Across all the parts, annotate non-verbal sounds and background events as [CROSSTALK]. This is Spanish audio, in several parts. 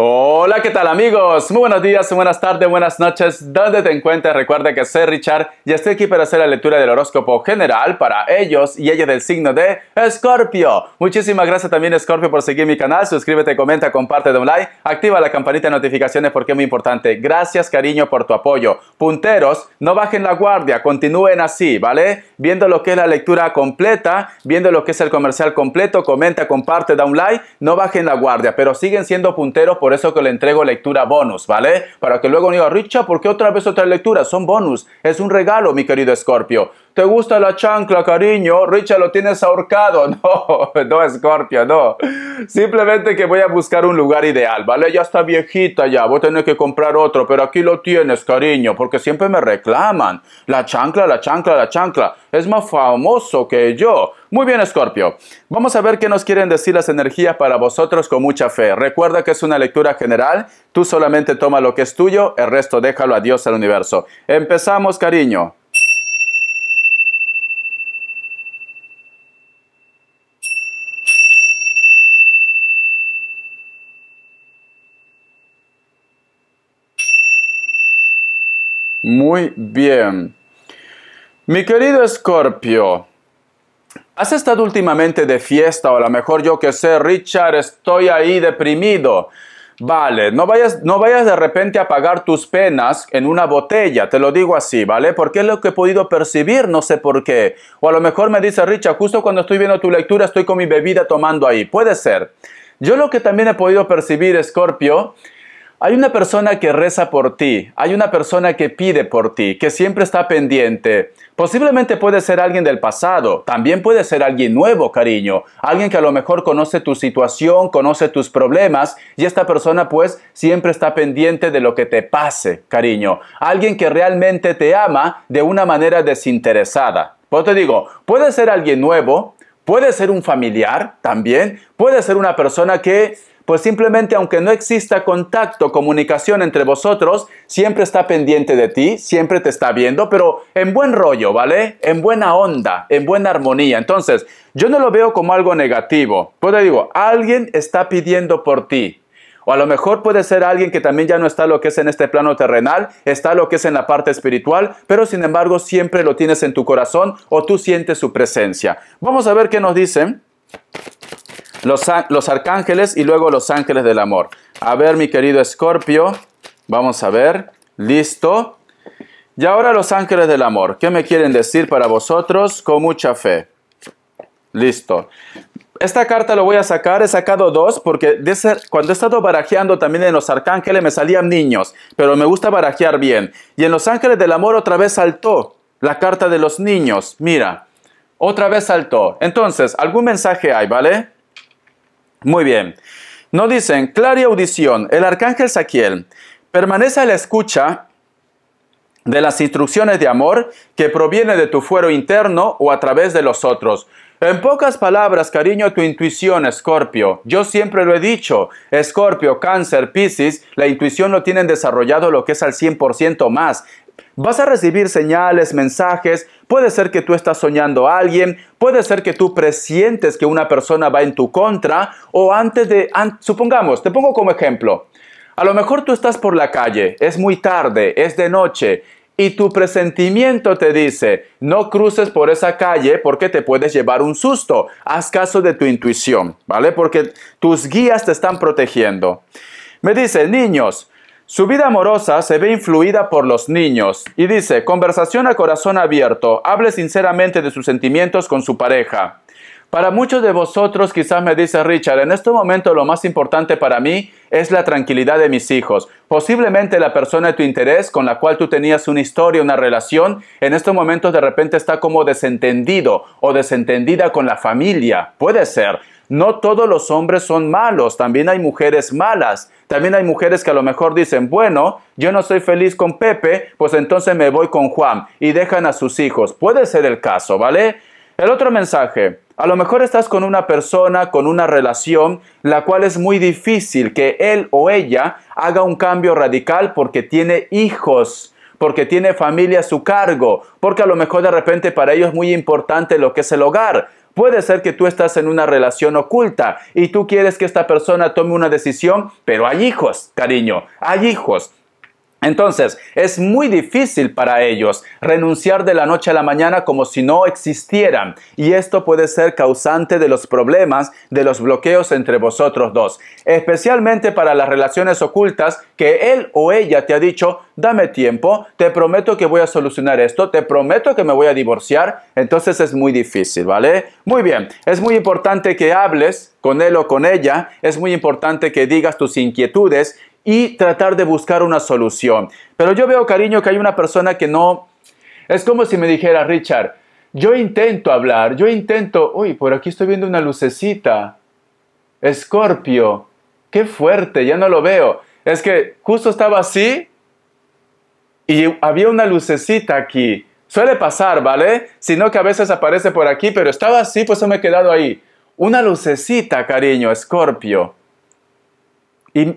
Hola, ¿qué tal amigos? Muy buenos días, buenas tardes, buenas noches, donde te encuentres. Recuerda que soy Richard y estoy aquí para hacer la lectura del horóscopo general para ellos y ellas del signo de Escorpio. Muchísimas gracias también Escorpio por seguir mi canal, suscríbete, comenta, comparte, da un like, activa la campanita de notificaciones porque es muy importante. Gracias cariño por tu apoyo. Punteros, no bajen la guardia, continúen así, ¿vale? Viendo lo que es la lectura completa, viendo lo que es el comercial completo, comenta, comparte, da un like, no bajen la guardia, pero siguen siendo punteros por por eso que le entrego lectura bonus, ¿vale? Para que luego diga, Richa, ¿por qué otra vez otra lectura? Son bonus, es un regalo, mi querido Scorpio. ¿Te gusta la chancla, cariño? Richa, lo tienes ahorcado. [LAUGHS] No, no, Scorpio, no. Simplemente que voy a buscar un lugar ideal, ¿vale? Ya está viejita ya, voy a tener que comprar otro, pero aquí lo tienes, cariño, porque siempre me reclaman. La chancla, la chancla, la chancla. Es más famoso que yo. Muy bien, Escorpio. Vamos a ver qué nos quieren decir las energías para vosotros con mucha fe. Recuerda que es una lectura general. Tú solamente toma lo que es tuyo, el resto déjalo a Dios al universo. Empezamos, cariño. Muy bien. Mi querido Scorpio. ¿Has estado últimamente de fiesta o a lo mejor yo que sé, Richard, estoy ahí deprimido? Vale, no vayas, no vayas de repente a pagar tus penas en una botella, te lo digo así, ¿vale? Porque es lo que he podido percibir, no sé por qué. O a lo mejor me dice Richard, justo cuando estoy viendo tu lectura estoy con mi bebida tomando ahí, puede ser. Yo lo que también he podido percibir, Scorpio, hay una persona que reza por ti, hay una persona que pide por ti, que siempre está pendiente. Posiblemente puede ser alguien del pasado, también puede ser alguien nuevo, cariño, alguien que a lo mejor conoce tu situación, conoce tus problemas y esta persona pues siempre está pendiente de lo que te pase, cariño. Alguien que realmente te ama de una manera desinteresada. Pues te digo, puede ser alguien nuevo, puede ser un familiar también, puede ser una persona que pues simplemente aunque no exista contacto, comunicación entre vosotros, siempre está pendiente de ti, siempre te está viendo, pero en buen rollo, ¿vale? En buena onda, en buena armonía. Entonces, yo no lo veo como algo negativo. Pues te digo, alguien está pidiendo por ti. O a lo mejor puede ser alguien que también ya no está lo que es en este plano terrenal, está lo que es en la parte espiritual, pero sin embargo siempre lo tienes en tu corazón o tú sientes su presencia. Vamos a ver qué nos dicen. Los, arcángeles y luego los ángeles del amor. A ver, mi querido Escorpio, vamos a ver. Listo. Y ahora los ángeles del amor. ¿Qué me quieren decir para vosotros con mucha fe? Listo. Esta carta lo voy a sacar, he sacado dos porque de ser, cuando he estado barajeando también en los arcángeles me salían niños, pero me gusta barajear bien. Y en los ángeles del amor otra vez saltó la carta de los niños, mira, otra vez saltó. Entonces, algún mensaje hay, ¿vale? Muy bien. No dicen, clara audición, el arcángel Saquiel permanece a la escucha de las instrucciones de amor que proviene de tu fuero interno o a través de los otros. En pocas palabras, cariño, tu intuición, Escorpio. Yo siempre lo he dicho, Escorpio, Cáncer, Piscis, la intuición lo tienen desarrollado lo que es al 100% más. Vas a recibir señales, mensajes, puede ser que tú estás soñando a alguien, puede ser que tú presientes que una persona va en tu contra o antes de, supongamos, te pongo como ejemplo, a lo mejor tú estás por la calle, es muy tarde, es de noche y tu presentimiento te dice, no cruces por esa calle porque te puedes llevar un susto, haz caso de tu intuición, ¿vale? Porque tus guías te están protegiendo. Me dice, niños, su vida amorosa se ve influida por los niños y dice, conversación a corazón abierto, hable sinceramente de sus sentimientos con su pareja. Para muchos de vosotros, quizás me dice Richard, en este momento lo más importante para mí es la tranquilidad de mis hijos. Posiblemente la persona de tu interés con la cual tú tenías una historia, una relación, en estos momentos de repente está como desentendido o desentendida con la familia. Puede ser no todos los hombres son malos, también hay mujeres malas. También hay mujeres que a lo mejor dicen, bueno, yo no soy feliz con Pepe, pues entonces me voy con Juan y dejan a sus hijos. Puede ser el caso, ¿vale? El otro mensaje, a lo mejor estás con una persona, con una relación, la cual es muy difícil que él o ella haga un cambio radical porque tiene hijos porque tiene familia a su cargo, porque a lo mejor de repente para ellos es muy importante lo que es el hogar, Puede ser que tú estás en una relación oculta y tú quieres que esta persona tome una decisión, pero hay hijos, cariño, hay hijos. Entonces, es muy difícil para ellos renunciar de la noche a la mañana como si no existieran. Y esto puede ser causante de los problemas, de los bloqueos entre vosotros dos. Especialmente para las relaciones ocultas que él o ella te ha dicho, dame tiempo, te prometo que voy a solucionar esto, te prometo que me voy a divorciar. Entonces es muy difícil, ¿vale? Muy bien, es muy importante que hables con él o con ella, es muy importante que digas tus inquietudes, y tratar de buscar una solución. Pero yo veo, cariño, que hay una persona que no... Es como si me dijera, Richard, yo intento hablar, yo intento... Uy, por aquí estoy viendo una lucecita. Escorpio, qué fuerte, ya no lo veo. Es que justo estaba así y había una lucecita aquí. Suele pasar, ¿vale? Sino que a veces aparece por aquí, pero estaba así, pues me he quedado ahí. Una lucecita, cariño, Escorpio. Y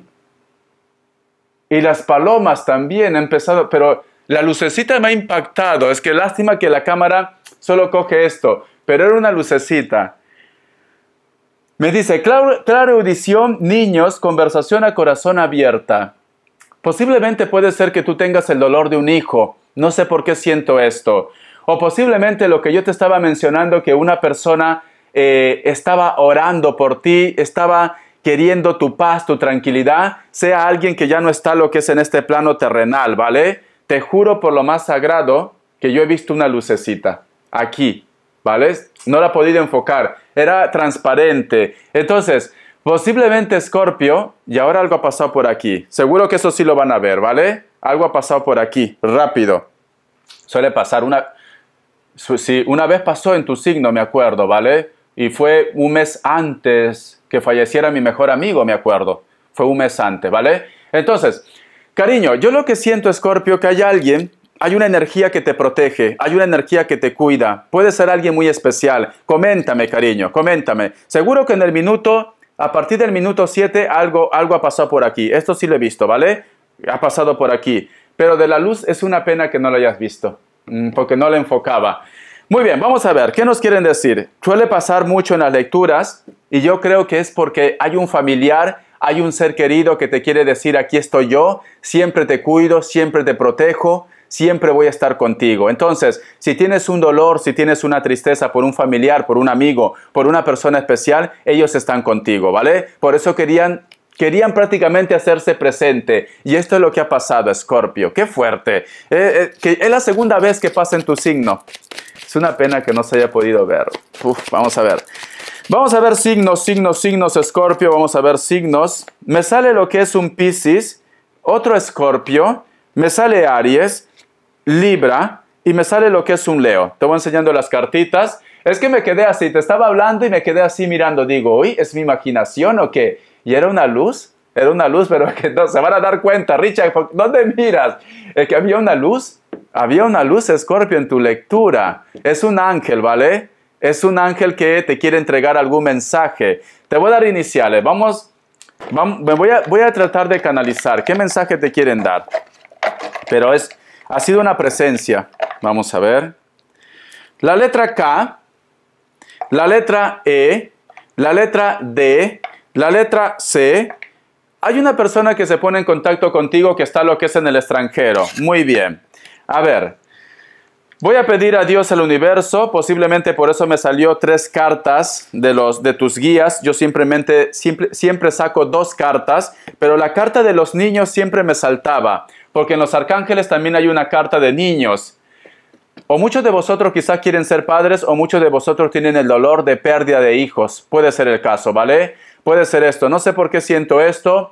y las palomas también han empezado, pero la lucecita me ha impactado. Es que lástima que la cámara solo coge esto, pero era una lucecita. Me dice, claro, audición, niños, conversación a corazón abierta. Posiblemente puede ser que tú tengas el dolor de un hijo. No sé por qué siento esto. O posiblemente lo que yo te estaba mencionando, que una persona eh, estaba orando por ti, estaba queriendo tu paz, tu tranquilidad, sea alguien que ya no está lo que es en este plano terrenal, ¿vale? Te juro por lo más sagrado que yo he visto una lucecita aquí, ¿vale? No la he podido enfocar, era transparente. Entonces, posiblemente Scorpio, y ahora algo ha pasado por aquí. Seguro que eso sí lo van a ver, ¿vale? Algo ha pasado por aquí, rápido. Suele pasar una... Sí, una vez pasó en tu signo, me acuerdo, ¿vale? Y fue un mes antes que falleciera mi mejor amigo, me acuerdo. Fue un mes antes, ¿vale? Entonces, cariño, yo lo que siento, Scorpio, que hay alguien hay una energía que te protege, hay una energía que te cuida. Puede ser alguien muy especial. Coméntame, cariño, coméntame. Seguro que en el minuto, a partir del minuto 7, algo, algo ha pasado por aquí. Esto sí lo he visto, ¿vale? Ha pasado por aquí. Pero de la luz es una pena que no lo hayas visto, mm, porque no le enfocaba. Muy bien, vamos a ver, ¿qué nos quieren decir? Suele pasar mucho en las lecturas y yo creo que es porque hay un familiar, hay un ser querido que te quiere decir, aquí estoy yo, siempre te cuido, siempre te protejo, siempre voy a estar contigo. Entonces, si tienes un dolor, si tienes una tristeza por un familiar, por un amigo, por una persona especial, ellos están contigo, ¿vale? Por eso querían querían prácticamente hacerse presente. Y esto es lo que ha pasado, Escorpio. Qué fuerte. Eh, eh, que es la segunda vez que pasa en tu signo. Es una pena que no se haya podido ver. vamos a ver. Vamos a ver signos, signos, signos, escorpio, vamos a ver signos. Me sale lo que es un Pisces, otro escorpio, me sale Aries, Libra y me sale lo que es un Leo. Te voy enseñando las cartitas. Es que me quedé así, te estaba hablando y me quedé así mirando. Digo, uy, ¿es mi imaginación o qué? Y era una luz, era una luz, [LAUGHS] pero que no se van a dar cuenta, Richard, ¿dónde miras? Es que había una luz, había una luz, Escorpio, en tu lectura. Es un ángel, ¿vale? Es un ángel que te quiere entregar algún mensaje. Te voy a dar iniciales. Vamos, voy, a, voy a tratar de canalizar. ¿Qué mensaje te quieren dar? Pero es, ha sido una presencia. Vamos a ver. La letra K, la letra E, la letra D, la letra C. Hay una persona que se pone en contacto contigo que está lo que es en el extranjero. Muy bien. A ver, Voy a pedir a Dios el universo, posiblemente por eso me salió tres cartas de, los, de tus guías. Yo simplemente, siempre, siempre saco dos cartas, pero la carta de los niños siempre me saltaba, porque en los arcángeles también hay una carta de niños. O muchos de vosotros quizás quieren ser padres, o muchos de vosotros tienen el dolor de pérdida de hijos. Puede ser el caso, ¿vale? Puede ser esto. No sé por qué siento esto.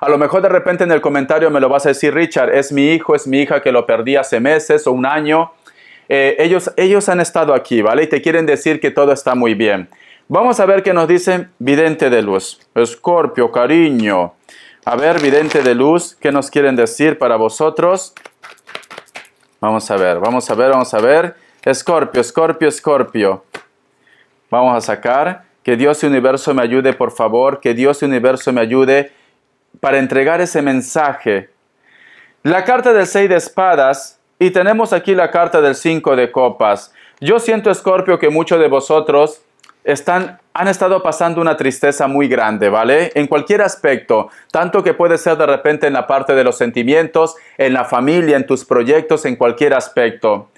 A lo mejor de repente en el comentario me lo vas a decir, Richard, es mi hijo, es mi hija que lo perdí hace meses o un año eh, ellos, ellos han estado aquí, ¿vale? Y te quieren decir que todo está muy bien. Vamos a ver qué nos dice vidente de luz. Escorpio, cariño. A ver, vidente de luz, ¿qué nos quieren decir para vosotros? Vamos a ver, vamos a ver, vamos a ver. Escorpio, escorpio, escorpio. Vamos a sacar. Que Dios y universo me ayude, por favor. Que Dios y universo me ayude para entregar ese mensaje. La carta del Seis de espadas y tenemos aquí la carta del 5 de copas. Yo siento, Escorpio, que muchos de vosotros están, han estado pasando una tristeza muy grande, ¿vale? En cualquier aspecto, tanto que puede ser de repente en la parte de los sentimientos, en la familia, en tus proyectos, en cualquier aspecto.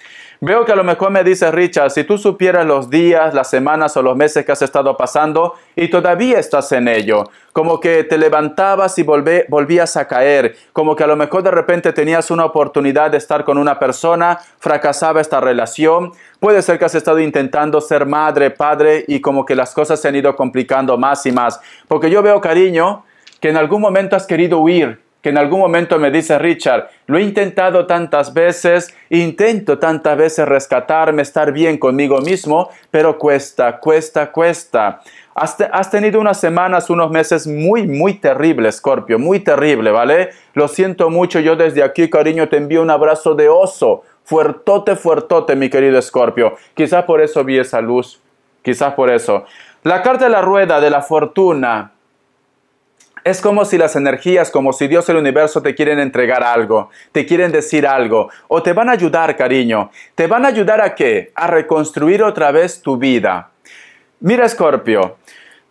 Veo que a lo mejor me dices, Richard, si tú supieras los días, las semanas o los meses que has estado pasando y todavía estás en ello, como que te levantabas y volvías a caer, como que a lo mejor de repente tenías una oportunidad de estar con una persona, fracasaba esta relación, puede ser que has estado intentando ser madre, padre y como que las cosas se han ido complicando más y más, porque yo veo cariño que en algún momento has querido huir, que en algún momento me dice Richard, lo he intentado tantas veces, intento tantas veces rescatarme, estar bien conmigo mismo, pero cuesta, cuesta, cuesta. Has, tenido unas semanas, unos meses muy, muy terribles, Scorpio, muy terrible, ¿vale? Lo siento mucho, yo desde aquí, cariño, te envío un abrazo de oso, fuertote, fuertote, mi querido Scorpio. Quizás por eso vi esa luz, quizás por eso. La carta de la rueda de la fortuna es como si las energías, como si Dios el universo te quieren entregar algo, te quieren decir algo, o te van a ayudar, cariño. ¿Te van a ayudar a qué? A reconstruir otra vez tu vida. Mira, Escorpio,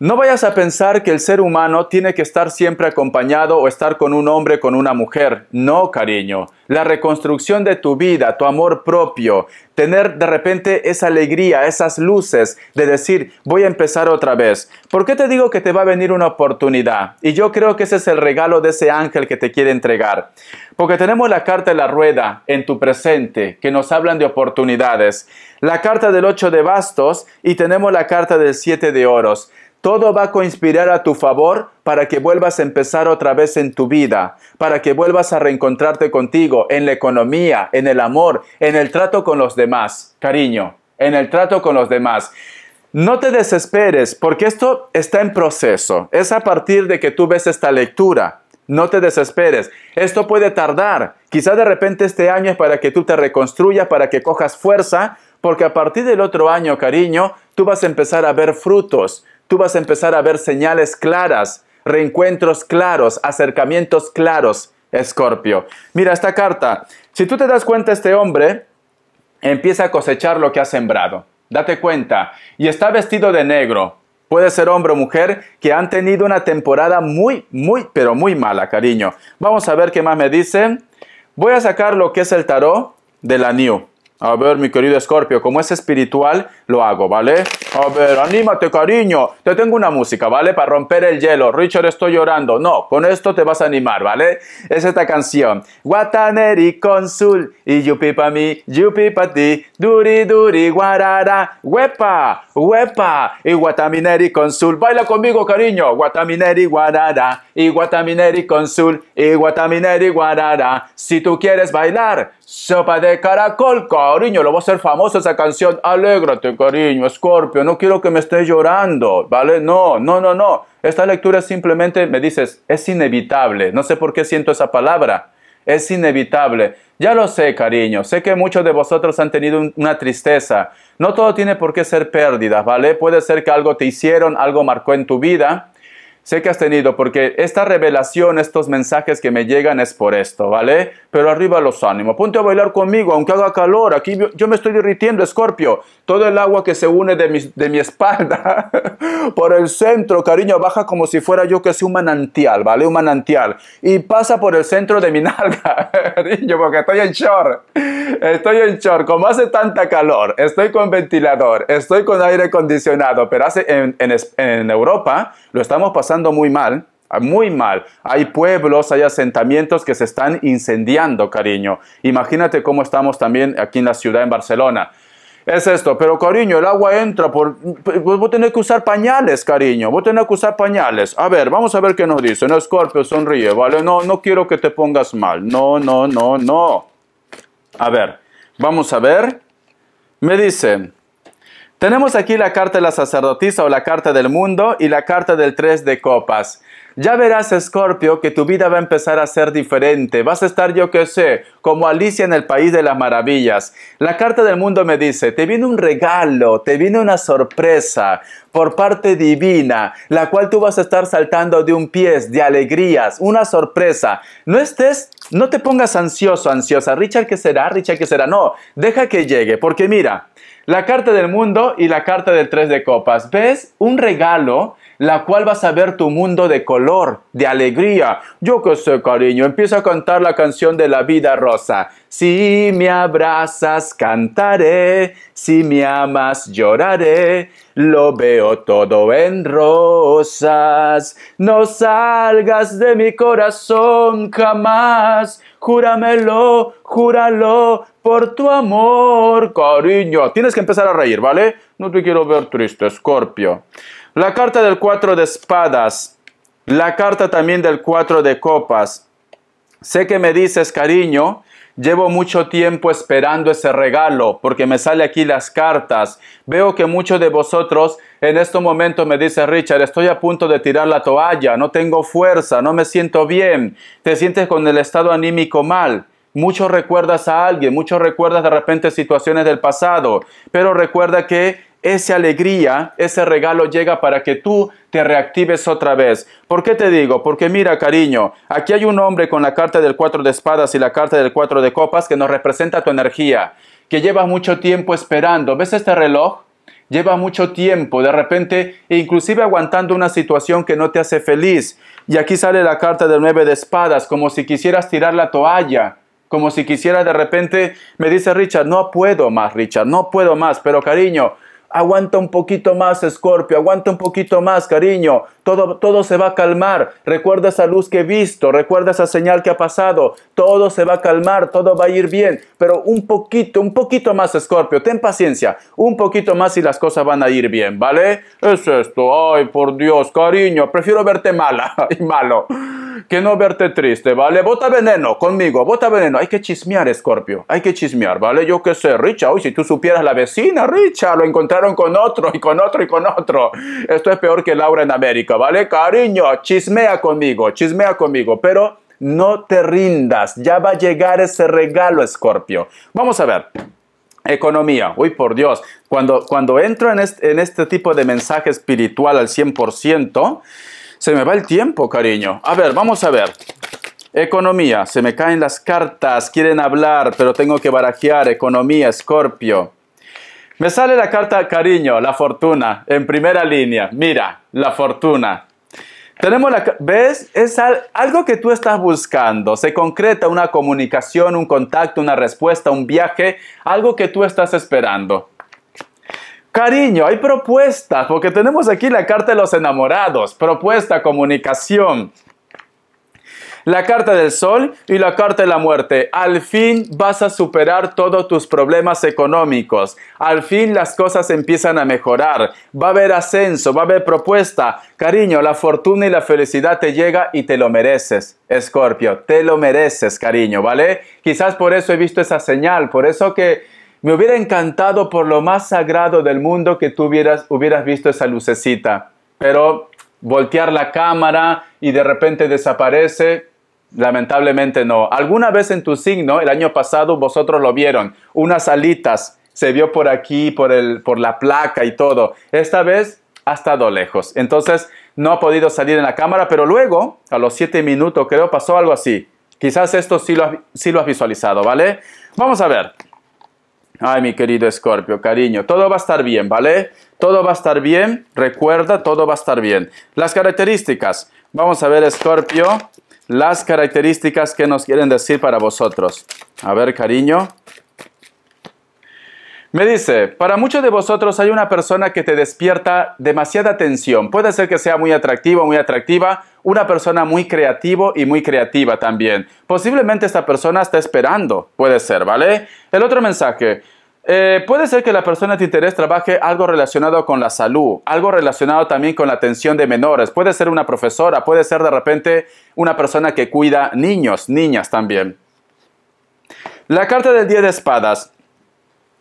no vayas a pensar que el ser humano tiene que estar siempre acompañado o estar con un hombre, con una mujer. No, cariño. La reconstrucción de tu vida, tu amor propio, tener de repente esa alegría, esas luces de decir, voy a empezar otra vez. ¿Por qué te digo que te va a venir una oportunidad? Y yo creo que ese es el regalo de ese ángel que te quiere entregar. Porque tenemos la carta de la rueda en tu presente, que nos hablan de oportunidades. La carta del 8 de bastos y tenemos la carta del 7 de oros todo va a conspirar a tu favor para que vuelvas a empezar otra vez en tu vida, para que vuelvas a reencontrarte contigo, en la economía, en el amor, en el trato con los demás, cariño, en el trato con los demás. No te desesperes, porque esto está en proceso. Es a partir de que tú ves esta lectura. No te desesperes. Esto puede tardar. Quizá de repente este año es para que tú te reconstruyas, para que cojas fuerza, porque a partir del otro año, cariño, tú vas a empezar a ver frutos tú vas a empezar a ver señales claras, reencuentros claros, acercamientos claros, Escorpio. Mira esta carta. Si tú te das cuenta, este hombre empieza a cosechar lo que ha sembrado. Date cuenta. Y está vestido de negro. Puede ser hombre o mujer que han tenido una temporada muy, muy, pero muy mala, cariño. Vamos a ver qué más me dicen. Voy a sacar lo que es el tarot de la New. A ver, mi querido Scorpio, como es espiritual, lo hago, ¿vale? A ver, anímate, cariño. Te tengo una música, ¿vale? Para romper el hielo. Richard, estoy llorando. No, con esto te vas a animar, ¿vale? Es esta canción. Guataneri consul, y yupi pa mí, yupi pa ti, duri duri guarara, huepa, huepa, y guatamineri consul. Baila conmigo, cariño. Guatamineri guarara, y guatamineri consul, y guatamineri guarara. Si tú quieres bailar, Sopa de caracol, cariño, lo va a hacer famoso esa canción. Alégrate, cariño, Scorpio, no quiero que me estés llorando, ¿vale? No, no, no, no. Esta lectura simplemente me dices, es inevitable. No sé por qué siento esa palabra. Es inevitable. Ya lo sé, cariño. Sé que muchos de vosotros han tenido una tristeza. No todo tiene por qué ser pérdida, ¿vale? Puede ser que algo te hicieron, algo marcó en tu vida sé que has tenido, porque esta revelación, estos mensajes que me llegan es por esto, ¿vale? Pero arriba los ánimos, ponte a bailar conmigo, aunque haga calor, aquí yo me estoy derritiendo, Escorpio, todo el agua que se une de mi, de mi espalda [LAUGHS] por el centro, cariño, baja como si fuera yo que sé un manantial, ¿vale? Un manantial, y pasa por el centro de mi [LAUGHS] nalga, cariño, porque estoy en short, estoy en short, como hace tanta calor, estoy con ventilador, estoy con aire acondicionado, pero hace en, en, en Europa lo estamos pasando muy mal, ah, muy mal. Hay pueblos, hay asentamientos que se están incendiando, cariño. Imagínate cómo estamos también aquí en la ciudad, en Barcelona. Es esto, pero cariño, el agua entra por... a pues, pues, tener que usar pañales, cariño, vos tener que usar pañales. A ver, vamos a ver qué nos dice. No, Scorpio, sonríe, ¿vale? No, no quiero que te pongas mal. No, no, no, no. A ver, vamos a ver. Me dicen. Tenemos aquí la carta de la sacerdotisa o la carta del mundo y la carta del tres de copas. Ya verás, Escorpio, que tu vida va a empezar a ser diferente. Vas a estar, yo que sé, como Alicia en el País de las Maravillas. La carta del mundo me dice, te viene un regalo, te viene una sorpresa por parte divina, la cual tú vas a estar saltando de un pie, de alegrías, una sorpresa. No estés no te pongas ansioso, ansiosa. Richard, ¿qué será? Richard, ¿qué será? No, deja que llegue, porque mira, la carta del mundo y la carta del tres de copas. ¿Ves? Un regalo la cual vas a ver tu mundo de color, de alegría. Yo que soy cariño, empiezo a cantar la canción de la vida rosa. Si me abrazas, cantaré, si me amas, lloraré. Lo veo todo en rosas. No salgas de mi corazón jamás. Júramelo, júralo por tu amor, cariño. Tienes que empezar a reír, ¿vale? No te quiero ver triste, Scorpio. La carta del cuatro de espadas. La carta también del cuatro de copas. Sé que me dices, cariño, Llevo mucho tiempo esperando ese regalo porque me sale aquí las cartas. Veo que muchos de vosotros en este momento me dice Richard, estoy a punto de tirar la toalla, no tengo fuerza, no me siento bien, te sientes con el estado anímico mal. Muchos recuerdas a alguien, muchos recuerdas de repente situaciones del pasado, pero recuerda que esa alegría, ese regalo llega para que tú te reactives otra vez. ¿Por qué te digo? Porque mira, cariño, aquí hay un hombre con la carta del cuatro de espadas y la carta del cuatro de copas que nos representa tu energía, que lleva mucho tiempo esperando. ¿Ves este reloj? Lleva mucho tiempo, de repente, e inclusive aguantando una situación que no te hace feliz. Y aquí sale la carta del nueve de espadas, como si quisieras tirar la toalla como si quisiera de repente, me dice Richard, no puedo más, Richard, no puedo más, pero cariño, aguanta un poquito más, Escorpio, aguanta un poquito más, cariño, todo, todo se va a calmar, recuerda esa luz que he visto, recuerda esa señal que ha pasado, todo se va a calmar, todo va a ir bien, pero un poquito, un poquito más, Escorpio, ten paciencia, un poquito más y las cosas van a ir bien, ¿vale? Es esto, ay, por Dios, cariño, prefiero verte mala [LAUGHS] y malo que no verte triste, ¿vale? Bota veneno conmigo, bota veneno. Hay que chismear, Scorpio. Hay que chismear, ¿vale? Yo qué sé, Richa. Hoy, si tú supieras la vecina, Richa, lo encontraron con otro y con otro y con otro. Esto es peor que Laura en América, ¿vale? Cariño, chismea conmigo, chismea conmigo. Pero no te rindas. Ya va a llegar ese regalo, Scorpio. Vamos a ver. Economía, uy por Dios, cuando, cuando entro en este, en este tipo de mensaje espiritual al 100%, se me va el tiempo, cariño. A ver, vamos a ver. Economía, se me caen las cartas, quieren hablar, pero tengo que barajear. Economía, Escorpio. Me sale la carta cariño, la fortuna, en primera línea. Mira, la fortuna. Tenemos la... ¿Ves? Es algo que tú estás buscando. Se concreta una comunicación, un contacto, una respuesta, un viaje, algo que tú estás esperando. Cariño, hay propuestas, porque tenemos aquí la carta de los enamorados, propuesta, comunicación, la carta del sol y la carta de la muerte. Al fin vas a superar todos tus problemas económicos. Al fin las cosas empiezan a mejorar. Va a haber ascenso, va a haber propuesta. Cariño, la fortuna y la felicidad te llega y te lo mereces. Escorpio, te lo mereces, cariño, ¿vale? Quizás por eso he visto esa señal, por eso que me hubiera encantado por lo más sagrado del mundo que tú hubieras, visto esa lucecita, pero voltear la cámara y de repente desaparece, lamentablemente no. Alguna vez en tu signo, el año pasado, vosotros lo vieron, unas alitas se vio por aquí, por, el, por la placa y todo. Esta vez ha estado lejos. Entonces no ha podido salir en la cámara, pero luego, a los siete minutos creo, pasó algo así. Quizás esto sí lo, sí lo has visualizado, ¿vale? Vamos a ver. Ay, mi querido Escorpio, cariño, todo va a estar bien, ¿vale? Todo va a estar bien, recuerda, todo va a estar bien. Las características, vamos a ver Escorpio, las características que nos quieren decir para vosotros. A ver, cariño. Me dice, para muchos de vosotros hay una persona que te despierta demasiada atención. Puede ser que sea muy atractivo, muy atractiva, una persona muy creativo y muy creativa también. Posiblemente esta persona está esperando, puede ser, ¿vale? El otro mensaje, eh, puede ser que la persona de interés trabaje algo relacionado con la salud, algo relacionado también con la atención de menores. Puede ser una profesora, puede ser de repente una persona que cuida niños, niñas también. La carta del 10 de espadas.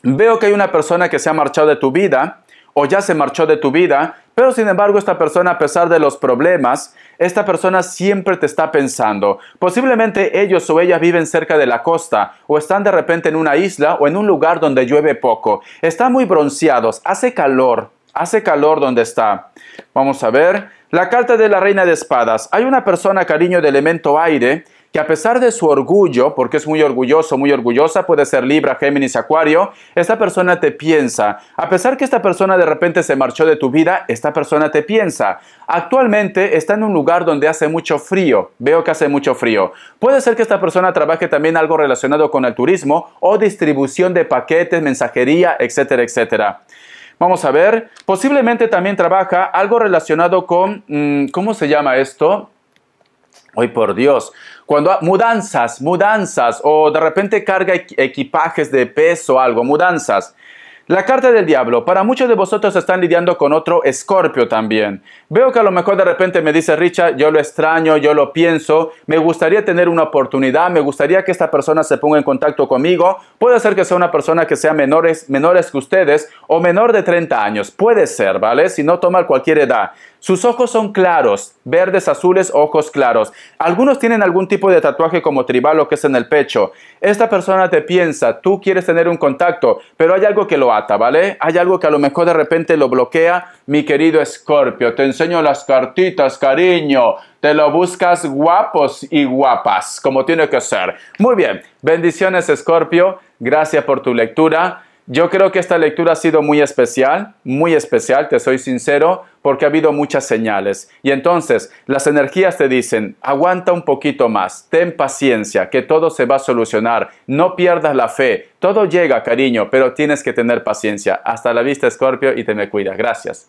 Veo que hay una persona que se ha marchado de tu vida o ya se marchó de tu vida pero sin embargo, esta persona, a pesar de los problemas, esta persona siempre te está pensando. Posiblemente ellos o ellas viven cerca de la costa o están de repente en una isla o en un lugar donde llueve poco. Están muy bronceados, hace calor, hace calor donde está. Vamos a ver. La carta de la reina de espadas. Hay una persona, cariño, de elemento aire que a pesar de su orgullo, porque es muy orgulloso, muy orgullosa, puede ser Libra, Géminis, Acuario, esta persona te piensa. A pesar que esta persona de repente se marchó de tu vida, esta persona te piensa. Actualmente está en un lugar donde hace mucho frío. Veo que hace mucho frío. Puede ser que esta persona trabaje también algo relacionado con el turismo o distribución de paquetes, mensajería, etcétera, etcétera. Vamos a ver, posiblemente también trabaja algo relacionado con, mm, ¿cómo se llama esto? Hoy por Dios, cuando mudanzas, mudanzas, o de repente carga equipajes de peso, o algo, mudanzas. La carta del diablo, para muchos de vosotros están lidiando con otro escorpio también. Veo que a lo mejor de repente me dice Richard, yo lo extraño, yo lo pienso, me gustaría tener una oportunidad, me gustaría que esta persona se ponga en contacto conmigo. Puede ser que sea una persona que sea menores, menores que ustedes o menor de 30 años, puede ser, ¿vale? Si no, toma cualquier edad. Sus ojos son claros, verdes, azules, ojos claros. Algunos tienen algún tipo de tatuaje como tribal o que es en el pecho. Esta persona te piensa, tú quieres tener un contacto, pero hay algo que lo ata, ¿vale? Hay algo que a lo mejor de repente lo bloquea. Mi querido Escorpio, te enseño las cartitas, cariño. Te lo buscas guapos y guapas, como tiene que ser. Muy bien, bendiciones Escorpio, gracias por tu lectura. Yo creo que esta lectura ha sido muy especial, muy especial, te soy sincero, porque ha habido muchas señales. Y entonces las energías te dicen, aguanta un poquito más, ten paciencia, que todo se va a solucionar, no pierdas la fe, todo llega, cariño, pero tienes que tener paciencia. Hasta la vista, Scorpio, y te me cuidas. Gracias.